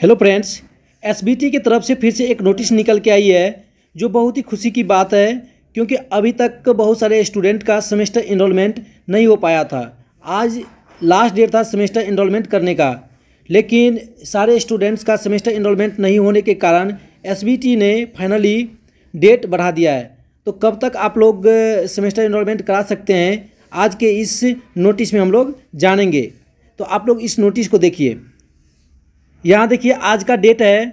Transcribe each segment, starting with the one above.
hello friends SBT की तरफ से फिर से एक नोटिस निकल के आई है जो बहुत ही खुशी की बात है क्योंकि अभी तक बहुत सारे स्टूडेंट का सेमेस्टर इनरोलमेंट नहीं हो पाया था आज लास्ट डेट था सेमेस्टर इनरोलमेंट करने का लेकिन सारे स्टूडेंट्स का सेमेस्टर इनरोलमेंट नहीं होने के कारण एस ने फाइनली डेट बढ़ा दिया है तो कब तक आप लोग सेमेस्टर इनरोलमेंट करा सकते हैं आज के इस नोटिस में हम लोग जानेंगे तो आप लोग इस नोटिस को देखिए यहाँ देखिए आज का डेट है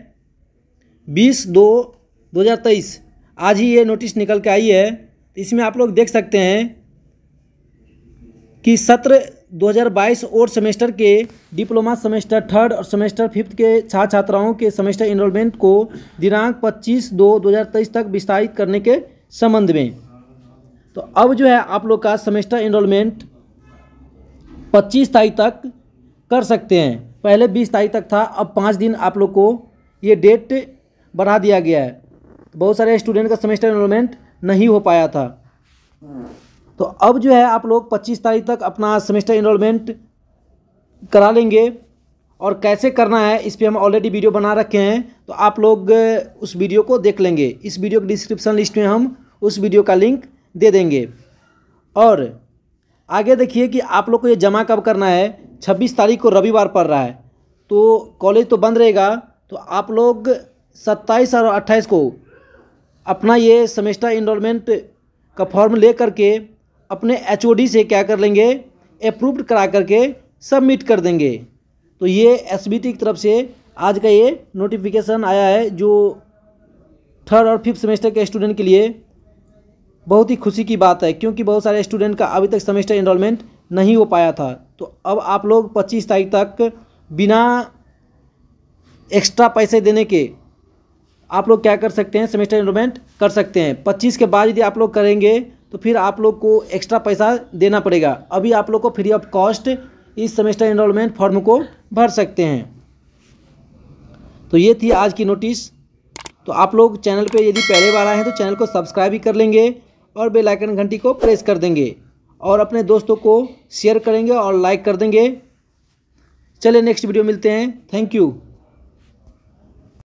बीस दो दो हज़ार तेईस आज ही ये नोटिस निकल के आई है इसमें आप लोग देख सकते हैं कि सत्र 2022 और सेमेस्टर के डिप्लोमा सेमेस्टर थर्ड और सेमेस्टर फिफ्थ के छात्र छात्राओं के सेमेस्टर इनरोलमेंट को दिनांक 25 दो 2023 तक विस्तारित करने के संबंध में तो अब जो है आप लोग का सेमेस्टर इनरोलमेंट 25 तारीख तक कर सकते हैं पहले बीस तारीख तक था अब पाँच दिन आप लोग को ये डेट बढ़ा दिया गया है बहुत सारे स्टूडेंट का सेमेस्टर इनरोलमेंट नहीं हो पाया था तो अब जो है आप लोग 25 तारीख तक अपना सेमेस्टर इनरोलमेंट करा लेंगे और कैसे करना है इस पर हम ऑलरेडी वीडियो बना रखे हैं तो आप लोग उस वीडियो को देख लेंगे इस वीडियो के डिस्क्रिप्शन लिस्ट में हम उस वीडियो का लिंक दे देंगे और आगे देखिए कि आप लोग को ये जमा कब करना है छब्बीस तारीख को रविवार पड़ रहा है तो कॉलेज तो बंद रहेगा तो आप लोग सत्ताईस और अट्ठाईस को अपना ये सेमेस्टर इनरोलमेंट का फॉर्म ले करके अपने एच से क्या कर लेंगे अप्रूव्ड करा करके सबमिट कर देंगे तो ये एस की तरफ से आज का ये नोटिफिकेशन आया है जो थर्ड और फिफ्थ सेमेस्टर के स्टूडेंट के लिए बहुत ही खुशी की बात है क्योंकि बहुत सारे स्टूडेंट का अभी तक सेमेस्टर इनरोलमेंट नहीं हो पाया था तो अब आप लोग पच्चीस तारीख तक बिना एक्स्ट्रा पैसे देने के आप लोग क्या कर सकते हैं सेमेस्टर इनरोमेंट कर सकते हैं पच्चीस के बाद यदि आप लोग करेंगे तो फिर आप लोग को एक्स्ट्रा पैसा देना पड़ेगा अभी आप लोग को फ्री ऑफ कॉस्ट इस सेमेस्टर इनरोलमेंट फॉर्म को भर सकते हैं तो ये थी आज की नोटिस तो आप लोग चैनल पे यदि पहले बार आए हैं तो चैनल को सब्सक्राइब भी कर लेंगे और बेल आइकन घंटी को प्रेस कर देंगे और अपने दोस्तों को शेयर करेंगे और लाइक कर देंगे चलिए नेक्स्ट वीडियो मिलते हैं थैंक यू